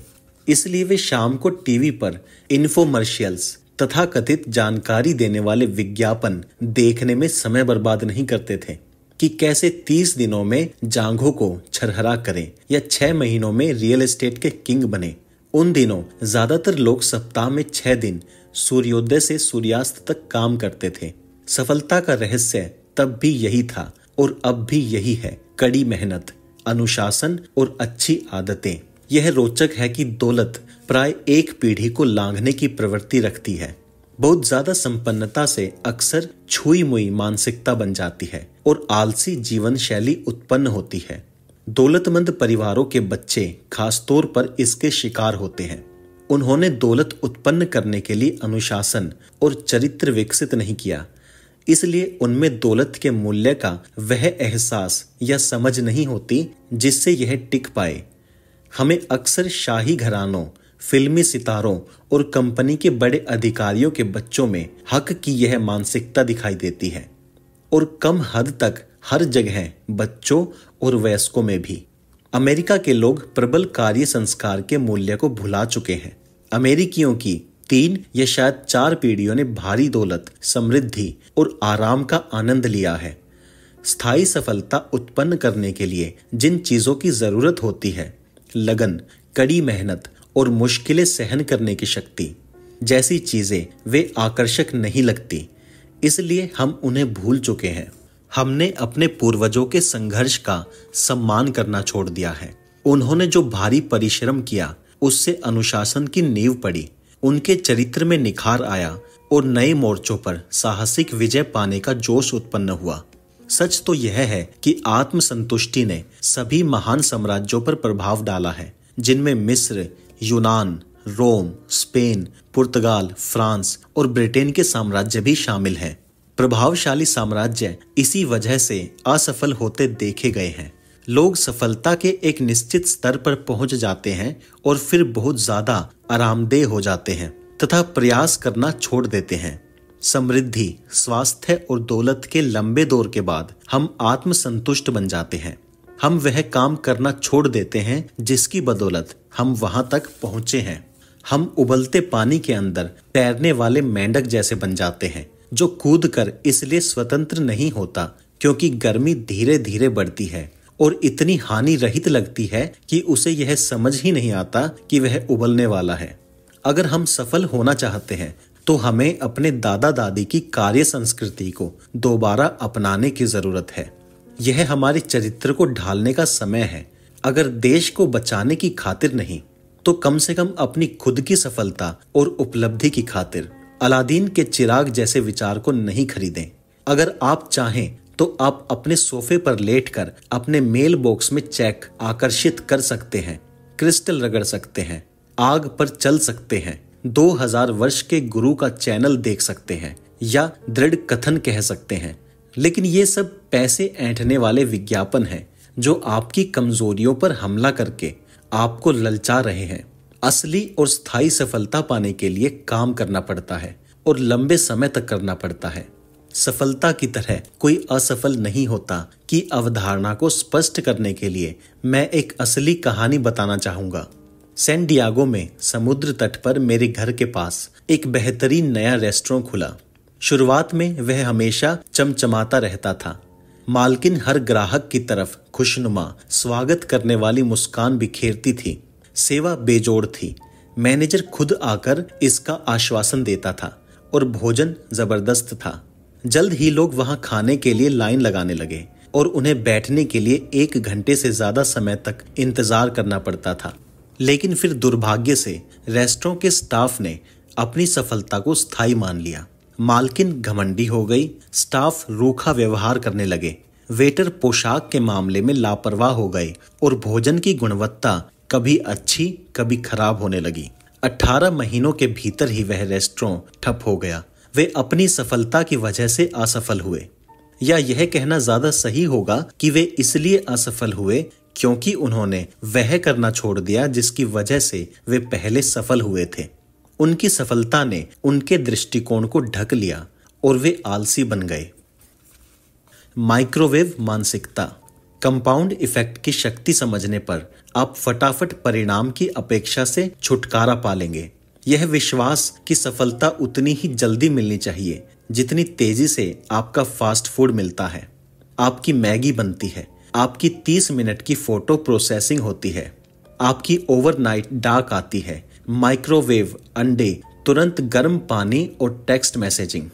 इसलिए वे शाम को टीवी पर इन्फोमर्शियल्स तथा कथित जानकारी देने वाले विज्ञापन देखने में समय बर्बाद नहीं करते थे कि कैसे तीस दिनों में जांघों को छरहरा करें या छह महीनों में रियल एस्टेट के किंग बने उन दिनों ज्यादातर लोग सप्ताह में छह दिन सूर्योदय से सूर्यास्त तक काम करते थे सफलता का रहस्य तब भी यही था और अब भी यही है कड़ी मेहनत अनुशासन और अच्छी आदतें यह रोचक है कि दौलत प्राय एक पीढ़ी को लांघने की प्रवृत्ति रखती है बहुत ज्यादा संपन्नता से अक्सर छुई मुई मानसिकता बन जाती है और आलसी जीवन शैली उत्पन्न होती है दौलतमंद परिवारों के बच्चे खासतौर पर इसके शिकार होते हैं उन्होंने दौलत उत्पन्न करने के लिए अनुशासन और चरित्र विकसित नहीं किया इसलिए उनमें दौलत के मूल्य का वह एहसास या समझ नहीं होती जिससे यह टिक पाए हमें अक्सर शाही घरानों फिल्मी सितारों और कंपनी के बड़े अधिकारियों के बच्चों में हक की यह मानसिकता दिखाई देती है और कम हद तक हर जगह बच्चों और वयस्कों में भी अमेरिका के लोग प्रबल कार्य संस्कार के मूल्य को भुला चुके हैं अमेरिकियों की तीन या शायद चार पीढ़ियों ने भारी दौलत समृद्धि और आराम का आनंद लिया है स्थायी सफलता उत्पन्न करने के लिए जिन चीज़ों की ज़रूरत होती है लगन कड़ी मेहनत और मुश्किलें सहन करने की शक्ति जैसी चीज़ें वे आकर्षक नहीं लगती इसलिए हम उन्हें भूल चुके हैं हमने अपने पूर्वजों के संघर्ष का सम्मान करना छोड़ दिया है उन्होंने जो भारी परिश्रम किया उससे अनुशासन की नींव पड़ी उनके चरित्र में निखार आया और नए मोर्चों पर साहसिक विजय पाने का जोश उत्पन्न हुआ सच तो यह है कि आत्मसंतुष्टि ने सभी महान साम्राज्यों पर प्रभाव डाला है जिनमें मिस्र यूनान रोम स्पेन पुर्तगाल फ्रांस और ब्रिटेन के साम्राज्य भी शामिल हैं प्रभावशाली साम्राज्य इसी वजह से असफल होते देखे गए हैं लोग सफलता के एक निश्चित स्तर पर पहुंच जाते हैं और फिर बहुत ज्यादा आरामदेह हो जाते हैं तथा प्रयास करना छोड़ देते हैं समृद्धि स्वास्थ्य और दौलत के लंबे दौर के बाद हम आत्मसंतुष्ट बन जाते हैं हम वह काम करना छोड़ देते हैं जिसकी बदौलत हम वहां तक पहुंचे हैं हम उबलते पानी के अंदर तैरने वाले मेंढक जैसे बन जाते हैं जो कूद कर इसलिए स्वतंत्र नहीं होता क्योंकि गर्मी धीरे धीरे बढ़ती है और इतनी हानि रहित लगती है कि उसे यह समझ ही नहीं आता कि वह उबलने वाला है अगर हम सफल होना चाहते हैं तो हमें अपने दादा दादी की कार्य संस्कृति को दोबारा अपनाने की जरूरत है यह हमारे चरित्र को ढालने का समय है अगर देश को बचाने की खातिर नहीं तो कम से कम अपनी खुद की सफलता और उपलब्धि की खातिर अलादीन के चिराग जैसे विचार को नहीं खरीदें अगर आप चाहें तो आप अपने सोफे पर लेटकर अपने मेल बॉक्स में चेक आकर्षित कर सकते हैं क्रिस्टल रगड़ सकते हैं आग पर चल सकते हैं 2000 वर्ष के गुरु का चैनल देख सकते हैं या दृढ़ कथन कह सकते हैं लेकिन ये सब पैसे ऐंठने वाले विज्ञापन हैं जो आपकी कमजोरियों पर हमला करके आपको ललचा रहे हैं असली और स्थायी सफलता पाने के लिए काम करना पड़ता है और लंबे समय तक करना पड़ता है सफलता की तरह कोई असफल नहीं होता की अवधारणा को स्पष्ट करने के लिए मैं एक असली कहानी बताना चाहूंगा सैन डियागो में समुद्र तट पर मेरे घर के पास एक बेहतरीन नया रेस्टोरेंट खुला शुरुआत में वह हमेशा चमचमाता रहता था मालकिन हर ग्राहक की तरफ खुशनुमा स्वागत करने वाली मुस्कान बिखेरती थी सेवा बेजोड़ थी मैनेजर खुद आकर इसका आश्वासन देता था और भोजन जबरदस्त था जल्द ही लोग वहां खाने के लिए लाइन लगाने लगे और उन्हें बैठने के लिए एक घंटे से ज्यादा समय तक इंतजार करना पड़ता था लेकिन फिर दुर्भाग्य से रेस्टोरों के स्टाफ ने अपनी सफलता को स्थायी मान लिया मालकिन घमंडी हो गई स्टाफ रूखा व्यवहार करने लगे वेटर पोशाक के मामले में लापरवाह हो गए और भोजन की गुणवत्ता कभी अच्छी कभी खराब होने लगी 18 महीनों के भीतर ही वह रेस्टोरों ठप हो गया वे अपनी सफलता की वजह से असफल हुए या यह कहना ज्यादा सही होगा कि वे इसलिए असफल हुए क्योंकि उन्होंने वह करना छोड़ दिया जिसकी वजह से वे पहले सफल हुए थे उनकी सफलता ने उनके दृष्टिकोण को ढक लिया और वे आलसी बन गए माइक्रोवेव मानसिकता कंपाउंड इफेक्ट की शक्ति समझने पर आप फटाफट परिणाम की अपेक्षा से छुटकारा पा लेंगे यह विश्वास कि सफलता उतनी ही जल्दी मिलनी चाहिए जितनी तेजी से आपका फास्ट फूड मिलता है आपकी मैगी बनती है आपकी 30 मिनट की फोटो प्रोसेसिंग होती है आपकी ओवरनाइट डाक आती है माइक्रोवेव अंडे तुरंत गर्म पानी और टेक्स्ट मैसेजिंग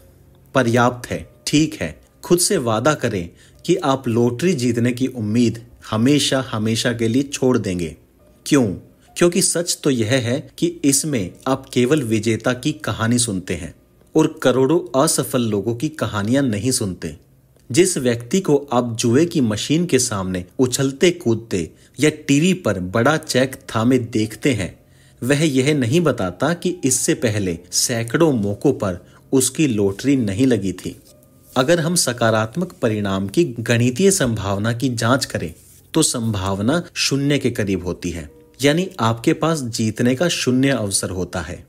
पर्याप्त है ठीक है खुद से वादा करें कि आप लॉटरी जीतने की उम्मीद हमेशा हमेशा के लिए छोड़ देंगे क्यों क्योंकि सच तो यह है कि इसमें आप केवल विजेता की कहानी सुनते हैं और करोड़ों असफल लोगों की कहानियां नहीं सुनते जिस व्यक्ति को आप जुए की मशीन के सामने उछलते कूदते या टीवी पर बड़ा चेक थामे देखते हैं वह यह नहीं बताता कि इससे पहले सैकड़ों मौकों पर उसकी लॉटरी नहीं लगी थी अगर हम सकारात्मक परिणाम की गणितीय संभावना की जांच करें तो संभावना शून्य के करीब होती है यानी आपके पास जीतने का शून्य अवसर होता है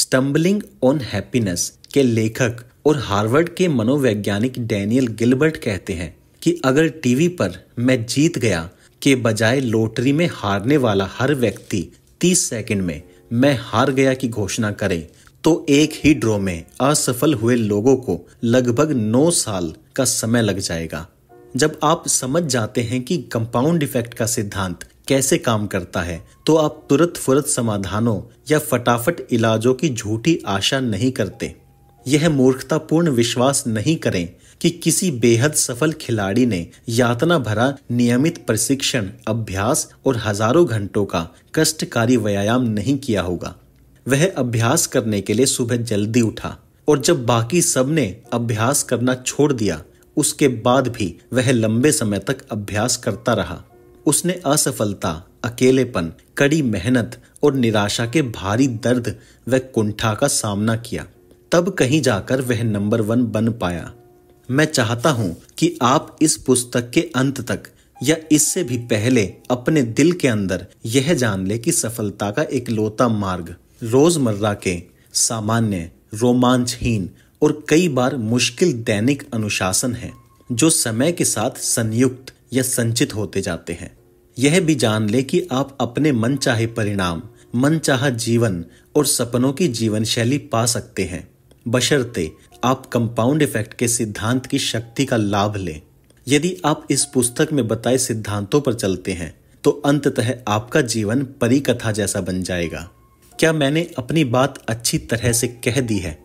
स्टम्बलिंग ऑन हैप्पीनेस के लेखक और हार्वर्ड के मनोवैज्ञानिक डेनियल गिलबर्ट कहते हैं कि अगर टीवी पर मैं जीत गया के बजाय लोटरी में हारने वाला हर व्यक्ति 30 सेकंड में मैं हार गया की घोषणा करे तो एक ही ड्रो में असफल हुए लोगों को लगभग 9 साल का समय लग जाएगा जब आप समझ जाते हैं कि कंपाउंड इफेक्ट का सिद्धांत कैसे काम करता है तो आप तुरंत फुरत समाधानों या फटाफट इलाजों की झूठी आशा नहीं करते यह मूर्खतापूर्ण विश्वास नहीं करें कि किसी बेहद सफल खिलाड़ी ने यातना भरा नियमित प्रशिक्षण अभ्यास और हजारों घंटों का कष्टकारी व्यायाम नहीं किया होगा वह अभ्यास करने के लिए सुबह जल्दी उठा और जब बाकी सब ने अभ्यास करना छोड़ दिया उसके बाद भी वह लंबे समय तक अभ्यास करता रहा उसने असफलता अकेलेपन कड़ी मेहनत और निराशा के भारी दर्द व कुंठा का सामना किया तब कहीं जाकर वह नंबर वन बन पाया मैं चाहता हूं कि आप इस पुस्तक के अंत तक या इससे भी पहले अपने दिल के अंदर यह जान ले कि सफलता का इकलौता मार्ग रोजमर्रा के सामान्य रोमांचहीन और कई बार मुश्किल दैनिक अनुशासन है जो समय के साथ संयुक्त या संचित होते जाते हैं यह भी जान ले कि आप अपने मन चाहे परिणाम मन चाह जीवन और सपनों की जीवन शैली पा सकते हैं बशर्ते आप कंपाउंड इफेक्ट के सिद्धांत की शक्ति का लाभ लें यदि आप इस पुस्तक में बताए सिद्धांतों पर चलते हैं तो अंततः आपका जीवन परी कथा जैसा बन जाएगा क्या मैंने अपनी बात अच्छी तरह से कह दी है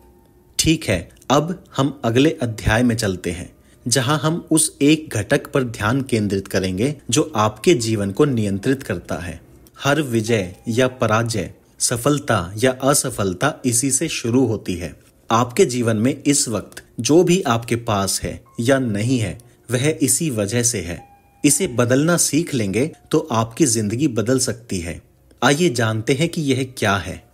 ठीक है अब हम अगले अध्याय में चलते हैं जहां हम उस एक घटक पर ध्यान केंद्रित करेंगे जो आपके जीवन को नियंत्रित करता है हर विजय या पराजय सफलता या असफलता इसी से शुरू होती है आपके जीवन में इस वक्त जो भी आपके पास है या नहीं है वह इसी वजह से है इसे बदलना सीख लेंगे तो आपकी जिंदगी बदल सकती है आइए जानते हैं कि यह क्या है